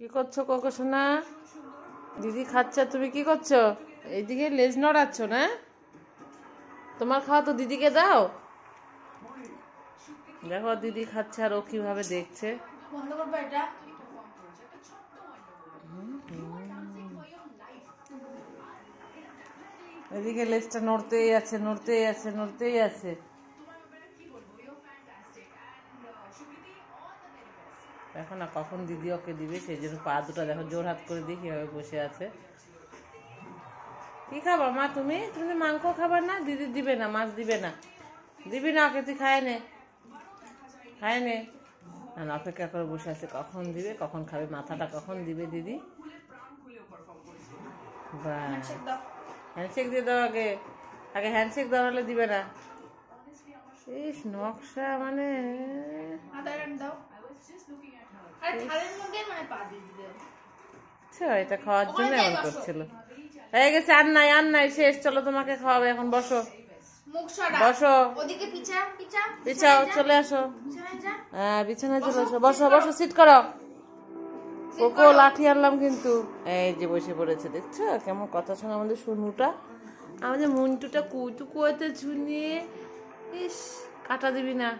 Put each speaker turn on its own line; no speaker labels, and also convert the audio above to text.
কি করছো কোকো সোনা দিদি খাচ্ছে তুমি কি করছো এইদিকে লেজ নড়াচ্ছ না তোমার খাওয়া তো দিদিকে দাও দেখো দিদি খাচ্ছে আর ও কিভাবে দেখছে এদিকে লেজটা নড়তেই আছে নড়তেই আছে নড়তেই আছে দেখো না কখন দিদি ওকে দিবে সেই জন্য পা দুটো দেখো জোর হাত করে দিই কিভাবে বসে আছে কি খাবা মা তুমি তুমি মাংস খাবার না দিদি দিবে না মাছ দিবে না দিবি না ওকে তুই খায় নে খায় নে অপেক্ষা করে বসে আছে কখন দিবে কখন খাবে মাথাটা কখন দিবে দিদি হ্যান্ডশেক দিয়ে দাও আগে আগে হ্যান্ডশেক দাঁড়ালে দিবে না ইস নকশা মানে দাও মানে এটা খাওয়ার জন্য এমন করছিল হয়ে গেছে আর নাই আর নাই শেষ চলো তোমাকে খাওয়াবে এখন বসো বসো পিছাও চলে আসো হ্যাঁ বিছানায় চলে আসো বসো বসো সিট করো কোকো লাঠি আনলাম কিন্তু এই যে বসে পড়েছে দেখছো কেমন কথা শোনা আমাদের সোনুটা আমাদের মন্টুটা কুইটু কুয়াতে ঝুলিয়ে ইস কাটা দিবি না